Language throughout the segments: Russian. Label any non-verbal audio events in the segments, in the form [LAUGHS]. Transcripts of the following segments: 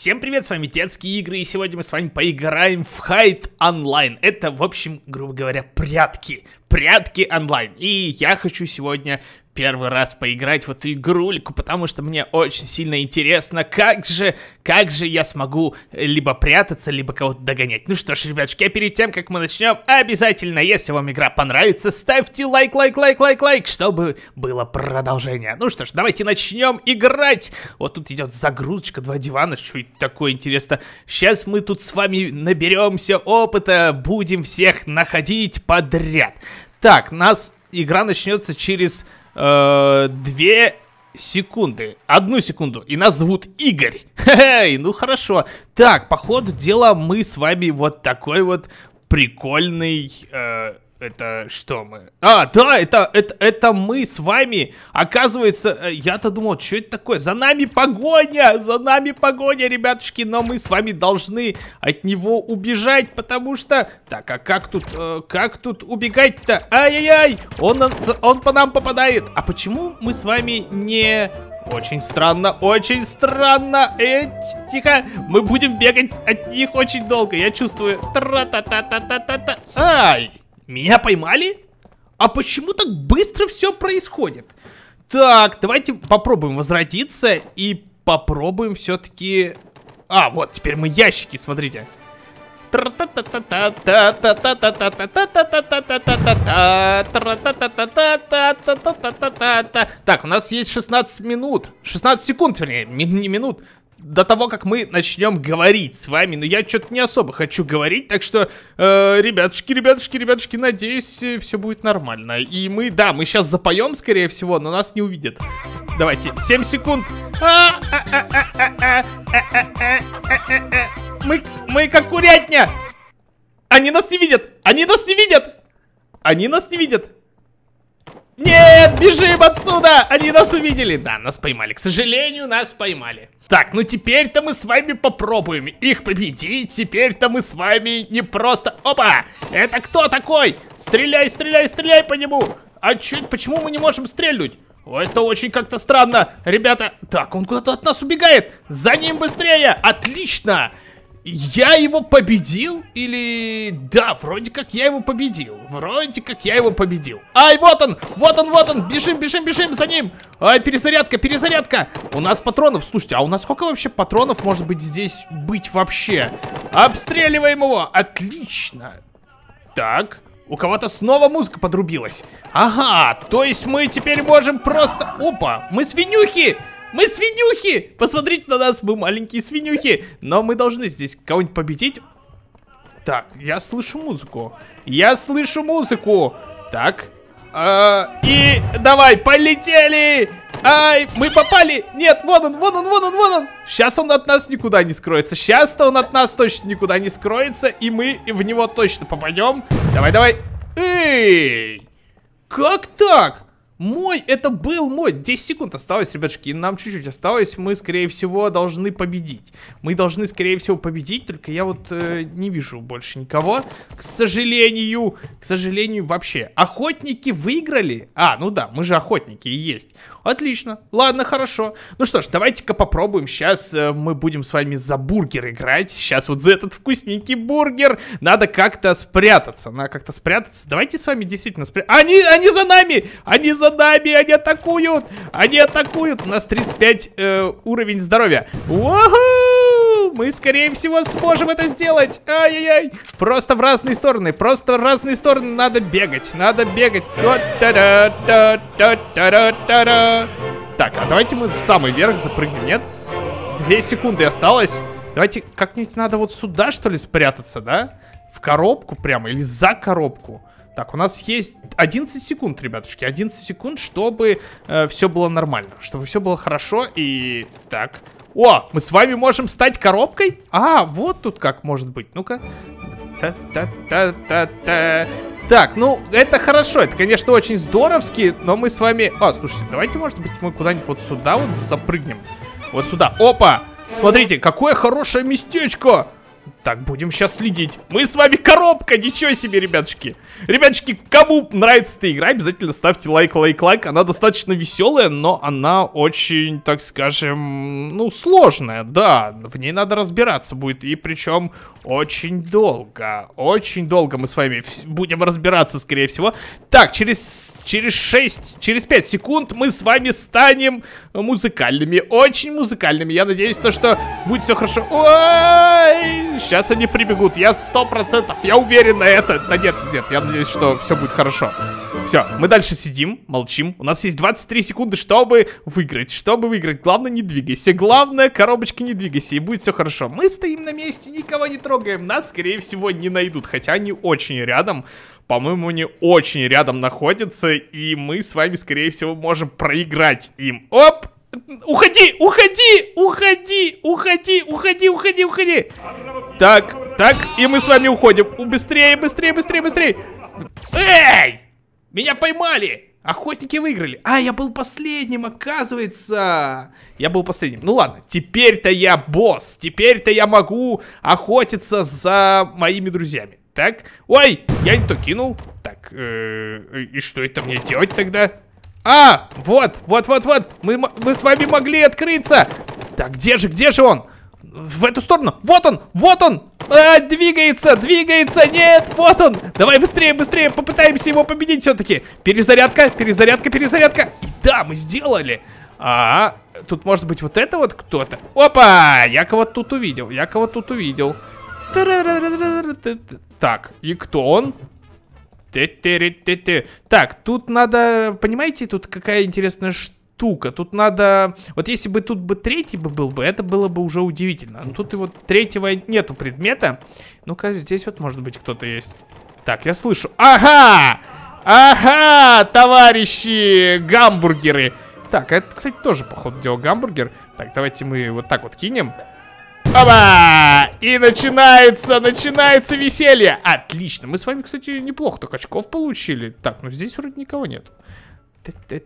Всем привет, с вами Детские Игры, и сегодня мы с вами поиграем в Хайт Онлайн. Это, в общем, грубо говоря, прятки прятки онлайн. И я хочу сегодня первый раз поиграть в эту игрульку, потому что мне очень сильно интересно, как же, как же я смогу либо прятаться, либо кого-то догонять. Ну что ж, ребятушки, а перед тем, как мы начнем, обязательно, если вам игра понравится, ставьте лайк, лайк, лайк, лайк, лайк, чтобы было продолжение. Ну что ж, давайте начнем играть. Вот тут идет загрузочка, два дивана, что это такое интересно. Сейчас мы тут с вами наберемся опыта, будем всех находить подряд. Так, нас игра начнется через э, две секунды. Одну секунду. И нас зовут Игорь. [LAUGHS] Хе-хей, ну хорошо. Так, по ходу дела мы с вами вот такой вот прикольный... Э, это что мы? А, да, это, это, это мы с вами. Оказывается, э, я-то думал, что это такое? За нами погоня! За нами погоня, ребятушки! Но мы с вами должны от него убежать, потому что... Так, а как тут... Э, как тут убегать-то? Ай-яй-яй! Он, он по нам попадает! А почему мы с вами не... Очень странно, очень странно. Э, тихо, мы будем бегать от них очень долго, я чувствую. Тра-та-та-та-та-та-та. Ай! Меня поймали? А почему так быстро все происходит? Так, давайте попробуем возвратиться и попробуем все-таки... А, вот, теперь мы ящики, смотрите. Так, у нас есть 16 минут. 16 секунд, вернее, ми не минут до того, как мы начнем говорить с вами. Но я что-то не особо хочу говорить, так что, э, ребятушки, ребятушки, ребятушки, надеюсь, э, все будет нормально. И мы, да, мы сейчас запоем, скорее всего, но нас не увидят. Давайте, 7 секунд. Мы, мы как курятня. Они нас не видят! Они нас не видят! Они нас не видят! Нет, бежим отсюда! Они нас увидели! Да, нас поймали. К сожалению, нас поймали. Так, ну теперь-то мы с вами попробуем их победить. Теперь-то мы с вами не просто... Опа! Это кто такой? Стреляй, стреляй, стреляй по нему! А чё, почему мы не можем стрельнуть? Это очень как-то странно. Ребята, так, он куда-то от нас убегает. За ним быстрее. Отлично. Я его победил? Или... Да, вроде как я его победил. Вроде как я его победил. Ай, вот он! Вот он, вот он! Бежим, бежим, бежим за ним! Ай, перезарядка, перезарядка! У нас патронов, слушайте, а у нас сколько вообще патронов может быть здесь быть вообще? Обстреливаем его! Отлично! Так, у кого-то снова музыка подрубилась. Ага, то есть мы теперь можем просто... Опа, мы свинюхи! Мы свинюхи! Посмотрите на нас, мы маленькие свинюхи. Но мы должны здесь кого-нибудь победить. Так, я слышу музыку. Я слышу музыку. Так. А, и давай, полетели! Ай, мы попали! Нет, вон он, вон он, вон он, вон он! Сейчас он от нас никуда не скроется. Сейчас-то он от нас точно никуда не скроется, и мы в него точно попадем. Давай, давай. Эй! Как так? Мой, это был мой. 10 секунд осталось, ребятушки, нам чуть-чуть осталось. Мы, скорее всего, должны победить. Мы должны, скорее всего, победить, только я вот э, не вижу больше никого. К сожалению, к сожалению, вообще. Охотники выиграли? А, ну да, мы же охотники и есть. Отлично, ладно, хорошо. Ну что ж, давайте-ка попробуем. Сейчас э, мы будем с вами за бургер играть. Сейчас вот за этот вкусненький бургер надо как-то спрятаться. Надо как-то спрятаться. Давайте с вами действительно спрятаться. Они, они за нами! Они за нами! Они атакуют! Они атакуют! У нас 35 э, уровень здоровья. Уху, Мы, скорее всего, сможем это сделать! Ай-яй-яй! Просто в разные стороны! Просто в разные стороны надо бегать! Надо бегать! Вот та да та та та да та да Так, а давайте мы в самый верх запрыгнем, нет? Две секунды осталось. Давайте как-нибудь надо вот сюда, что ли, спрятаться, да? В коробку прямо или за коробку? Так, у нас есть 11 секунд, ребятушки. 11 секунд, чтобы э, все было нормально. Чтобы все было хорошо и... Так. О, мы с вами можем стать коробкой? А, вот тут как может быть. Ну-ка. Та-та-та-та-та. Так, ну, это хорошо, это, конечно, очень здоровски, но мы с вами... А, слушайте, давайте, может быть, мы куда-нибудь вот сюда вот запрыгнем. Вот сюда. Опа! Смотрите, какое хорошее местечко! Так, будем сейчас следить. Мы с вами коробка, ничего себе, ребятушки. Ребятушки, кому нравится эта игра, обязательно ставьте лайк, лайк, лайк. Она достаточно веселая, но она очень, так скажем, ну, сложная, да. В ней надо разбираться будет, и причем очень долго. Очень долго мы с вами будем разбираться, скорее всего. Так, через, через 6, через 5 секунд мы с вами станем музыкальными. Очень музыкальными. Я надеюсь, то, что будет все хорошо. Ой! Сейчас они прибегут. Я сто процентов, я уверен на это. Да нет, нет, я надеюсь, что все будет хорошо. Все, мы дальше сидим, молчим. У нас есть 23 секунды, чтобы выиграть. Чтобы выиграть, главное не двигайся. Главное, коробочки не двигайся, и будет все хорошо. Мы стоим на месте, никого не трогаем. Нас, скорее всего, не найдут. Хотя они очень рядом. По-моему, они очень рядом находятся. И мы с вами, скорее всего, можем проиграть им. Оп! Уходи, уходи, уходи, уходи, уходи, уходи, уходи. Так, так, и мы с вами уходим. Быстрее, быстрее, быстрее, быстрее. Эй! Меня поймали! Охотники выиграли. А, я был последним, оказывается. Я был последним. Ну ладно, теперь-то я босс. Теперь-то я могу охотиться за моими друзьями. Так, ой, я не то кинул. Так, э -э и что это мне делать тогда? А, вот, вот, вот, вот. Мы, мы с вами могли открыться. Так, где же, где же он? В эту сторону. Вот он, вот он. А, двигается, двигается. Нет, вот он. Давай быстрее, быстрее. Попытаемся его победить все-таки. Перезарядка, перезарядка, перезарядка. И да, мы сделали. А, тут может быть вот это вот кто-то. Опа, я кого-то тут увидел, я кого-то тут увидел. Так, и кто он? Так, тут надо, понимаете, тут какая интересная штука. Тут надо... Вот если бы тут бы третий бы был бы, это было бы уже удивительно. Но ну, тут и вот третьего нету предмета. Ну-ка, здесь вот может быть кто-то есть. Так, я слышу. Ага! Ага, товарищи гамбургеры! Так, это, кстати, тоже, походу, делал гамбургер. Так, давайте мы вот так вот кинем. Оба! И начинается, начинается веселье. Отлично. Мы с вами, кстати, неплохо так очков получили. Так, ну здесь вроде никого нет.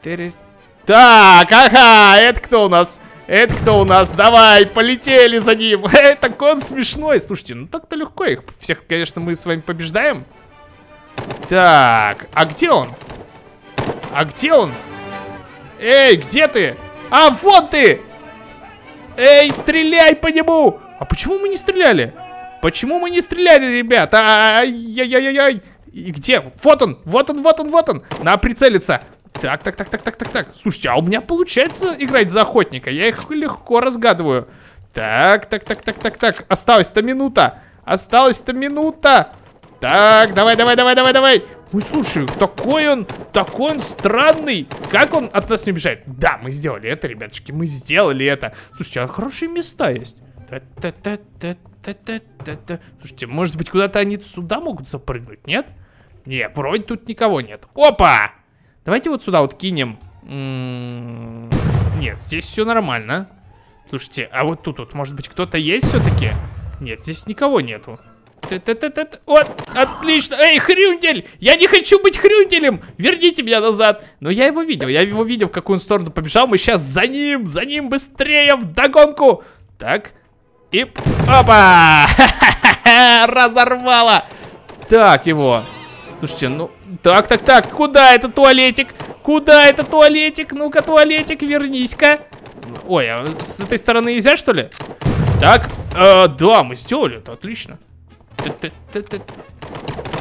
Так, ага, это кто у нас? Это кто у нас? Давай, полетели за ним. [LAUGHS] Это кон смешной. Слушайте, ну так-то легко их. Всех, конечно, мы с вами побеждаем. Так, а где он? А где он? Эй, где ты? А, вот ты! Эй, стреляй по нему! А почему мы не стреляли? Почему мы не стреляли, ребят? Ай-яй-яй-яй! И где? Вот он, вот он, вот он, вот он! На прицелиться! Так, так, так, так, так, так, так. Слушайте, а у меня получается играть за охотника. Я их легко разгадываю. Так, так, так, так, так, так. Осталась-то минута. Осталась-то минута. Так, давай, давай, давай, давай, давай. Ой, слушай, такой он, такой он странный. Как он от нас не убежает? Да, мы сделали это, ребятушки, мы сделали это. Слушайте, а хорошие места есть. Слушайте, может быть, куда-то они сюда могут запрыгнуть, нет? Не, вроде тут никого нет. Опа! Давайте вот сюда вот кинем. М-м-м. Нет, здесь все нормально. Слушайте, а вот тут вот, может быть, кто-то есть все-таки? Нет, здесь никого нету. Вот, отлично. Эй, хрюндель! Я не хочу быть хрюнделем! Верните меня назад! Но я его видел, я его видел, в какую он сторону побежал. Мы сейчас за ним, за ним быстрее, в догонку. Так, и... Опа! [LAUGHS] Разорвало! Так, его. Слушайте, ну... Так, так, так, куда этот туалетик? Куда этот туалетик? Ну-ка, туалетик, вернись-ка. Ой, а с этой стороны нельзя, что ли? Так, э, да, мы сделали это, отлично.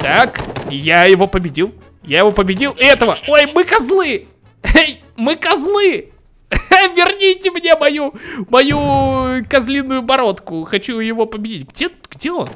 Так, я его победил. Я его победил. Этого. Ой, мы козлы. Эй, мы козлы. [LAUGHS] Верните мне мою, мою козлиную бородку. Хочу его победить. Где, где он?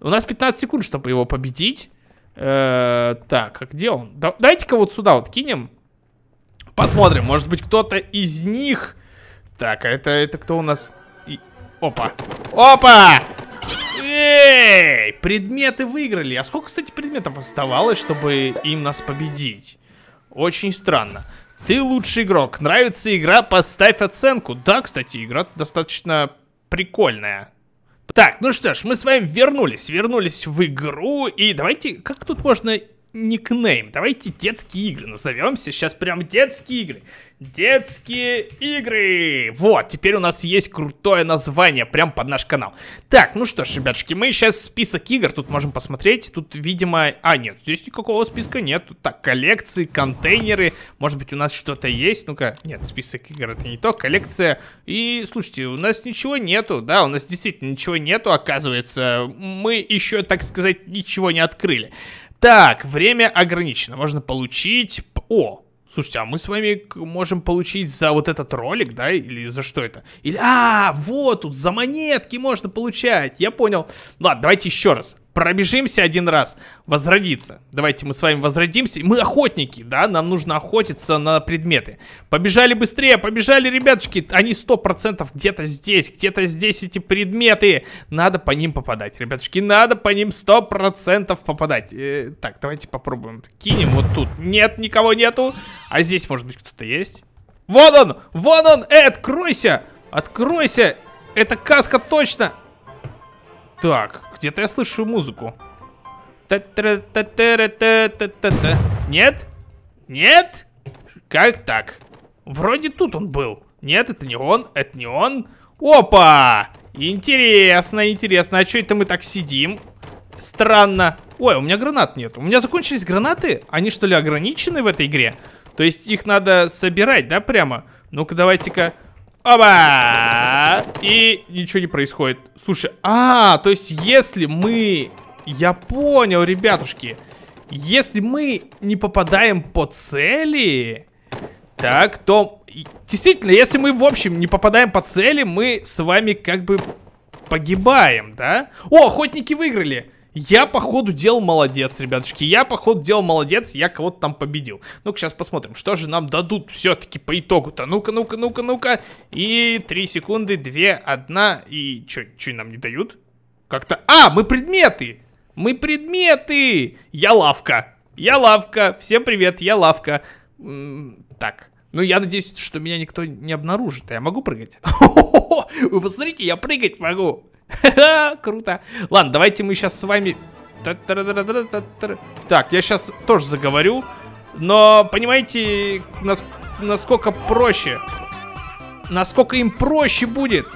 У нас 15 секунд, чтобы его победить. Э -э так, а где он? Да, Дайте-ка вот сюда вот кинем. Посмотрим, может быть кто-то из них... Так, а это, это кто у нас? И... Опа. Опа! Ей! Предметы выиграли. А сколько, кстати, предметов оставалось, чтобы им нас победить? Очень странно. Ты лучший игрок. Нравится игра? Поставь оценку. Да, кстати, игра достаточно прикольная. Так, ну что ж, мы с вами вернулись. Вернулись в игру. И давайте... Как тут можно никнейм. Давайте детские игры назовемся. Сейчас прям детские игры. Детские игры. Вот, теперь у нас есть крутое название прям под наш канал. Так, ну что ж, ребятушки, мы сейчас список игр тут можем посмотреть. Тут, видимо... А, нет, здесь никакого списка нет. Тут, так, коллекции, контейнеры. Может быть, у нас что-то есть? Ну-ка, нет, список игр это не то. Коллекция. И, слушайте, у нас ничего нету. Да, у нас действительно ничего нету, оказывается. Мы еще, так сказать, ничего не открыли. Так, время ограничено. Можно получить... О, Слушайте, а мы с вами можем получить за вот этот ролик, да, или за что это? Или, а, вот тут за монетки можно получать, я понял. Ладно, давайте еще раз пробежимся один раз, возродиться. Давайте мы с вами возродимся. Мы охотники, да, нам нужно охотиться на предметы. Побежали быстрее, побежали, ребятушки. Они 100% где-то здесь, где-то здесь эти предметы. Надо по ним попадать, ребятушки, надо по ним 100% попадать. Э, так, давайте попробуем. Кинем вот тут. Нет, никого нету. А здесь, может быть, кто-то есть? Вот он, вот он, э, откройся, откройся. Это каска точно. Так, где-то я слышу музыку. Нет? Нет? Как так? Вроде тут он был. Нет, это не он, это не он. Опа! Интересно, интересно. А что это мы так сидим? Странно. Ой, у меня гранат нет. У меня закончились гранаты? Они что ли ограничены в этой игре? То есть их надо собирать, да, прямо? Ну-ка, давайте-ка... Оба! И ничего не происходит. Слушай, а, то есть если мы... Я понял, ребятушки. Если мы не попадаем по цели... Так, то... Действительно, если мы, в общем, не попадаем по цели, мы с вами как бы погибаем, да? О, охотники выиграли! Я, по ходу дел, молодец, ребятушки. Я, по ходу дел, молодец. Я кого-то там победил. Ну-ка, сейчас посмотрим, что же нам дадут все-таки по итогу-то. Ну-ка, ну-ка, ну-ка, ну-ка. И три секунды, две, одна И что, что нам не дают? Как-то... А, мы предметы! Мы предметы! Я лавка. Я лавка. Всем привет, я лавка. М -м так. Ну, я надеюсь, что меня никто не обнаружит. А я могу прыгать? [LAUGHS] Вы посмотрите, я прыгать могу. [LAUGHS] Круто. Ладно, давайте мы сейчас с вами... Так, я сейчас тоже заговорю. Но понимаете, нас... насколько проще. Насколько им проще будет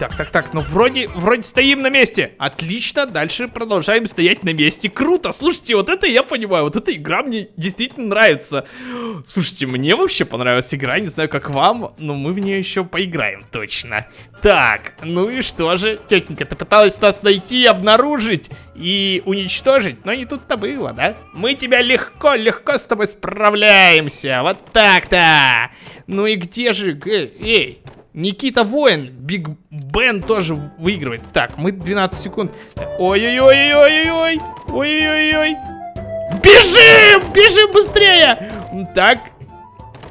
так, так, так, ну вроде, вроде стоим на месте. Отлично, дальше продолжаем стоять на месте. Круто, слушайте, вот это я понимаю, вот эта игра мне действительно нравится. Слушайте, мне вообще понравилась игра, не знаю как вам, но мы в нее еще поиграем, точно. Так, ну и что же, тетенька, ты пыталась нас найти, обнаружить и уничтожить, но не тут-то было, да? Мы тебя легко, легко с тобой справляемся, вот так-то. Ну и где же, эй, Никита Воин, Биг Бен тоже выигрывает. Так, мы 12 секунд. Ой-ой-ой-ой-ой-ой. Ой-ой-ой. Бежим! Бежим быстрее! Так.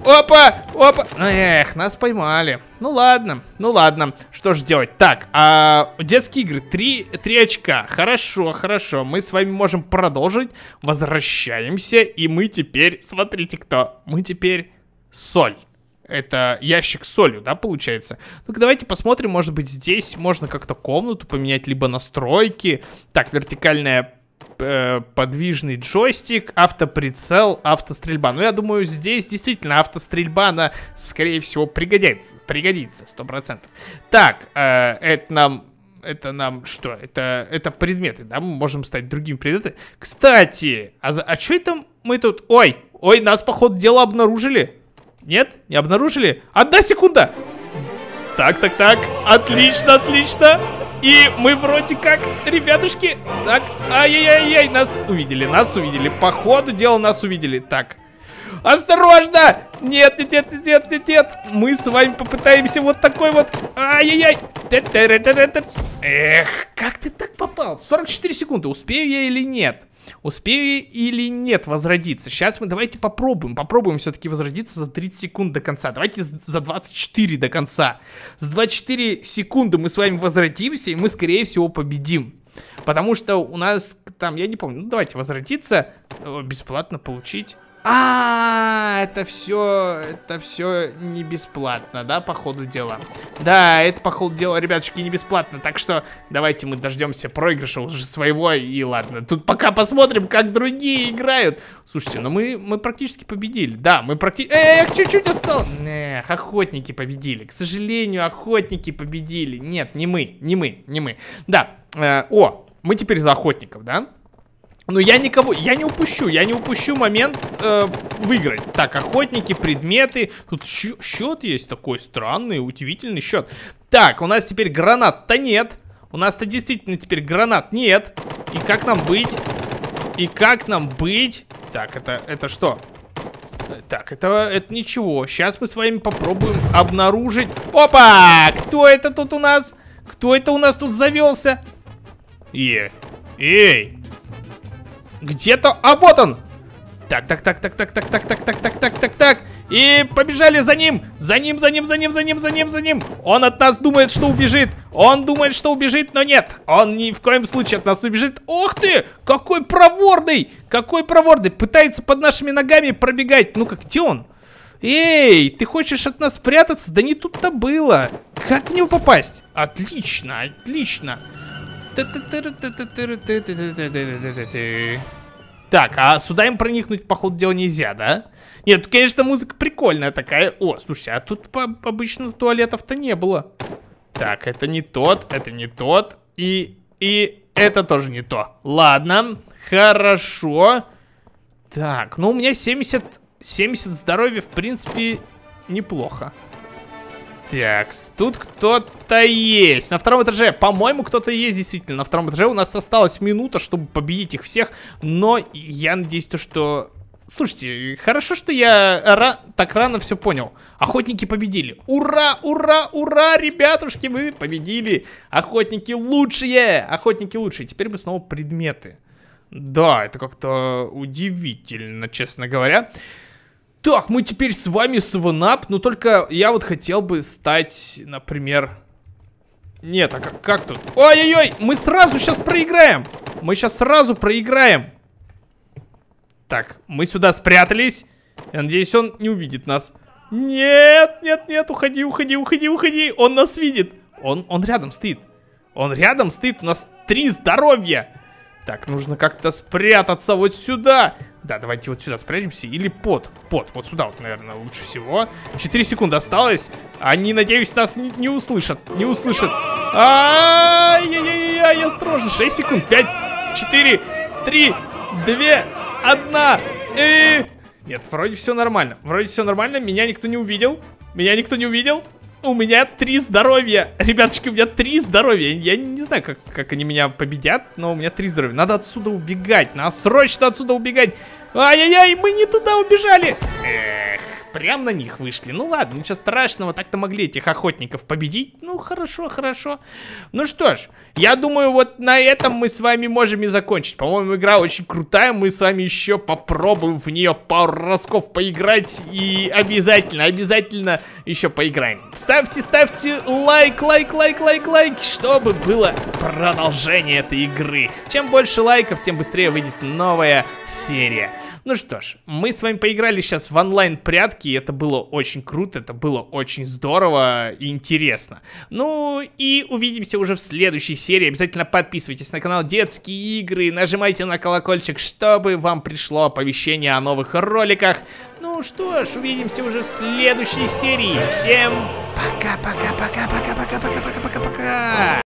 Опа! Опа! Ну, эх, нас поймали. Ну ладно, ну ладно. Что же делать? Так, а, детские игры. Три, три очка. Хорошо, хорошо. Мы с вами можем продолжить. Возвращаемся. И мы теперь... Смотрите кто. Мы теперь соль это ящик с солью, да, получается? Ну-ка давайте посмотрим, может быть, здесь можно как-то комнату поменять, либо настройки. Так, вертикальная э, подвижный джойстик, автоприцел, автострельба. Ну, я думаю, здесь действительно автострельба, она, скорее всего, пригодится. Пригодится, сто процентов. Так, э, это нам... Это нам что? Это, это предметы, да? Мы можем стать другими предметами. Кстати, а, за, а что это мы тут... Ой, ой, нас, походу, дело обнаружили. Нет? Не обнаружили? Одна секунда! Так, так, так. Отлично, отлично. И мы вроде как, ребятушки. Так, ай-яй-яй-яй, нас увидели, нас увидели. По ходу дела нас увидели. Так. Осторожно! Нет, нет, нет, нет, нет, нет. Мы с вами попытаемся вот такой вот... Ай-яй-яй. Эх, как ты так попал? 44 секунды, успею я или нет? Успею или нет возродиться? Сейчас мы давайте попробуем. Попробуем все-таки возродиться за 30 секунд до конца. Давайте за 24 до конца. За 24 секунды мы с вами возвратимся, и мы, скорее всего, победим. Потому что у нас там, я не помню, ну давайте возродиться э, бесплатно получить. А, это все, это все не бесплатно, да, по ходу дела. Да, это по ходу дела, ребятушки, не бесплатно. Так что давайте мы дождемся проигрыша уже своего и ладно. Тут пока посмотрим, как другие играют. Слушайте, ну мы, мы практически победили. Да, мы практически... Эх, чуть-чуть осталось. Эх, охотники победили. К сожалению, охотники победили. Нет, не мы, не мы, не мы. Да, э, о, мы теперь за охотников, да? Но ну, я никого, я не упущу, я не упущу момент э, выиграть. Так, охотники, предметы. Тут счет есть такой странный, удивительный счет. Так, у нас теперь гранат-то нет. У нас-то действительно теперь гранат нет. И как нам быть? И как нам быть? Так, это, это что? Так, это, это ничего. Сейчас мы с вами попробуем обнаружить... Опа! Кто это тут у нас? Кто это у нас тут завелся? Е. Эй! Где-то... А вот он! Так, так, так, так, так, так, так, так, так, так, так, так, так. И побежали за ним. За ним, за ним, за ним, за ним, за ним, за ним. Он от нас думает, что убежит. Он думает, что убежит, но нет. Он ни в коем случае от нас убежит. Ох ты! Какой проворный! Какой проворный! Пытается под нашими ногами пробегать. Ну-ка, где он? Эй, ты хочешь от нас спрятаться? Да не тут-то было. Как в него попасть? Отлично, отлично. Отлично. Так, а сюда им проникнуть, походу ходу дела, нельзя, да? Нет, конечно, музыка прикольная такая. О, слушайте, а тут по обычно туалетов-то не было. Так, это не тот, это не тот. И, и это тоже не то. Ладно, хорошо. Так, ну у меня 70, 70 здоровья, в принципе, неплохо. Так, тут кто-то есть. На втором этаже, по-моему, кто-то есть действительно. На втором этаже у нас осталась минута, чтобы победить их всех. Но я надеюсь, то, что... Слушайте, хорошо, что я ра... так рано все понял. Охотники победили. Ура, ура, ура, ребятушки, мы победили. Охотники лучшие, охотники лучшие. Теперь мы снова предметы. Да, это как-то удивительно, честно говоря. Так, мы теперь с вами 7 но только я вот хотел бы стать, например... Нет, а как, как тут? Ой-ой-ой, мы сразу сейчас проиграем! Мы сейчас сразу проиграем! Так, мы сюда спрятались. Я надеюсь, он не увидит нас. Нет, нет, нет, уходи, уходи, уходи, уходи! Он нас видит! Он, он рядом стоит. Он рядом стоит, у нас три здоровья! Так, нужно как-то спрятаться вот сюда. Да, давайте вот сюда спрячемся. Или под. Под. Вот сюда вот, наверное, лучше всего. Четыре секунды осталось. Они, надеюсь, нас не услышат. Не услышат. Ай-яй-яй-яй, осторожно. Шесть секунд. пять, четыре, три, две, одна. И... Нет, вроде все нормально. Вроде все нормально. Меня никто не увидел. Меня никто не увидел. У меня три здоровья. Ребяточки, у меня три здоровья. Я не знаю, как, как они меня победят, но у меня три здоровья. Надо отсюда убегать. Надо срочно отсюда убегать. Ай-яй-яй, мы не туда убежали. Эээ прям на них вышли. Ну ладно, ничего страшного, так-то могли этих охотников победить. Ну хорошо, хорошо. Ну что ж, я думаю, вот на этом мы с вами можем и закончить. По-моему, игра очень крутая, мы с вами еще попробуем в нее пару разков поиграть. И обязательно, обязательно еще поиграем. Ставьте, ставьте лайк, лайк, лайк, лайк, лайк, чтобы было продолжение этой игры. Чем больше лайков, тем быстрее выйдет новая серия. Ну что ж, мы с вами поиграли сейчас в онлайн-прятки, это было очень круто, это было очень здорово и интересно. Ну и увидимся уже в следующей серии. Обязательно подписывайтесь на канал Детские игры, нажимайте на колокольчик, чтобы вам пришло оповещение о новых роликах. Ну что ж, увидимся уже в следующей серии. Всем пока-пока-пока-пока-пока-пока-пока-пока-пока!